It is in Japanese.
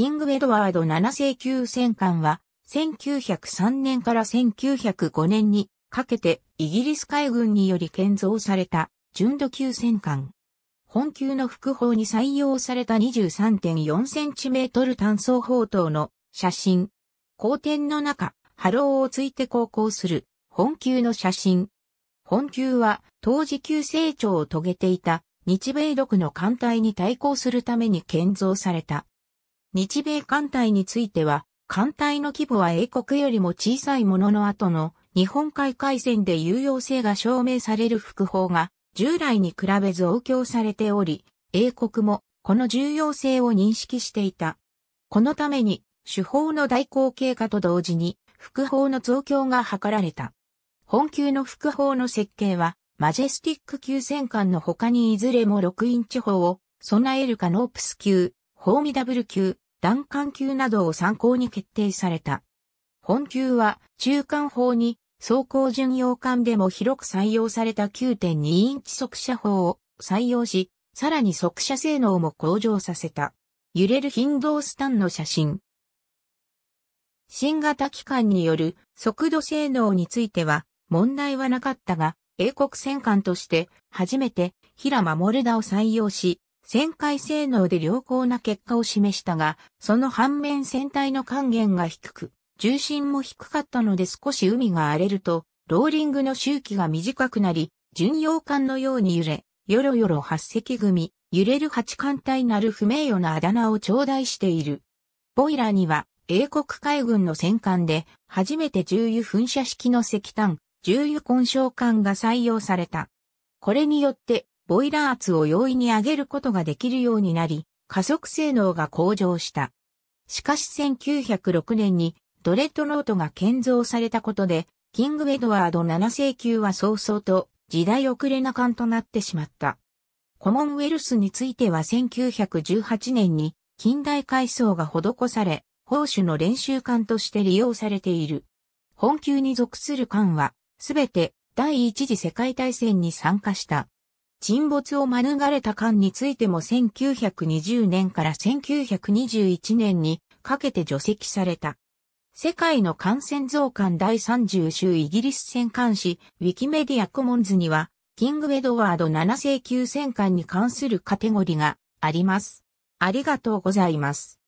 キング・エドワード7世級戦艦は、1903年から1905年にかけてイギリス海軍により建造された純度級戦艦。本級の副砲に採用された 23.4cm 単装砲塔の写真。光天の中、波浪をついて航行する本級の写真。本級は当時急成長を遂げていた日米独の艦隊に対抗するために建造された日米艦隊については、艦隊の規模は英国よりも小さいものの後の日本海海戦で有用性が証明される副砲が従来に比べ増強されており、英国もこの重要性を認識していた。このために手法の代行経過と同時に副砲の増強が図られた。本級の副砲の設計はマジェスティック級戦艦の他にいずれも6インチ砲を備えるかノープス級、ホーミダブル級、弾管級などを参考に決定された。本級は中間砲に走行巡洋艦でも広く採用された9.2インチ速射砲を採用し、さらに速射性能も向上させた。揺れる頻度スタンの写真。新型機関による速度性能については問題はなかったが、英国戦艦として初めて平守田を採用し、旋回性能で良好な結果を示したが、その反面船体の還元が低く、重心も低かったので少し海が荒れると、ローリングの周期が短くなり、巡洋艦のように揺れ、よろよろ8隻組、揺れる八艦隊なる不名誉なあだ名を頂戴している。ボイラーには、英国海軍の戦艦で、初めて重油噴射式の石炭、重油混焼艦が採用された。これによって、ボイラー圧を容易に上げることができるようになり、加速性能が向上した。しかし1906年にドレッドノートが建造されたことで、キング・エドワード7世級は早々と時代遅れな感となってしまった。コモンウェルスについては1918年に近代改装が施され、砲手の練習艦として利用されている。本級に属する艦は、すべて第一次世界大戦に参加した沈没を免れた艦についても1920年から1921年にかけて除籍された。世界の艦船増艦第30州イギリス戦艦史ウィキメディアコモンズには、キングエドワード7世級戦艦に関するカテゴリがあります。ありがとうございます。